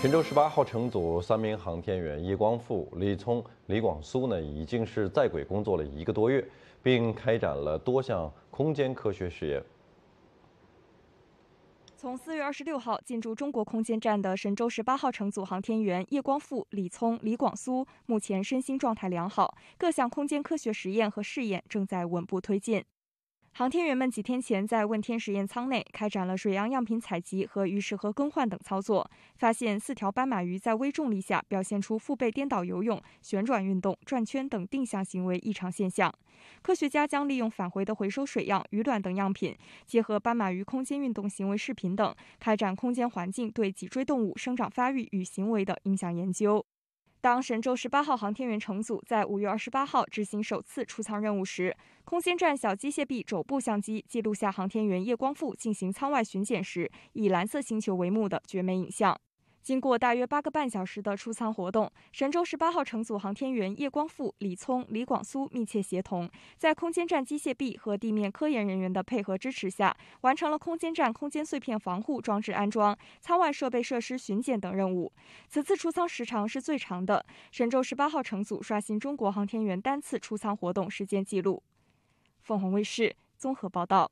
神舟十八号乘组三名航天员叶光富、李聪、李广苏呢，已经是在轨工作了一个多月，并开展了多项空间科学实验。从四月二十六号进驻中国空间站的神舟十八号乘组航天员叶光富、李聪、李广苏，目前身心状态良好，各项空间科学实验和试验正在稳步推进。航天员们几天前在问天实验舱内开展了水样样品采集和鱼食盒更换等操作，发现四条斑马鱼在微重力下表现出腹背颠倒游泳、旋转运动、转圈等定向行为异常现象。科学家将利用返回的回收水样、鱼卵等样品，结合斑马鱼空间运动行为视频等，开展空间环境对脊椎动物生长发育与行为的影响研究。当神舟十八号航天员乘组在五月二十八号执行首次出舱任务时，空间站小机械臂肘部相机记录下航天员叶光富进行舱外巡检时，以蓝色星球为幕的绝美影像。经过大约八个半小时的出舱活动，神舟十八号乘组航天员叶光富、李聪、李广苏密切协同，在空间站机械臂和地面科研人员的配合支持下，完成了空间站空间碎片防护装置安装、舱外设备设施巡检等任务。此次出舱时长是最长的，神舟十八号乘组刷新中国航天员单次出舱活动时间记录。凤凰卫视综合报道。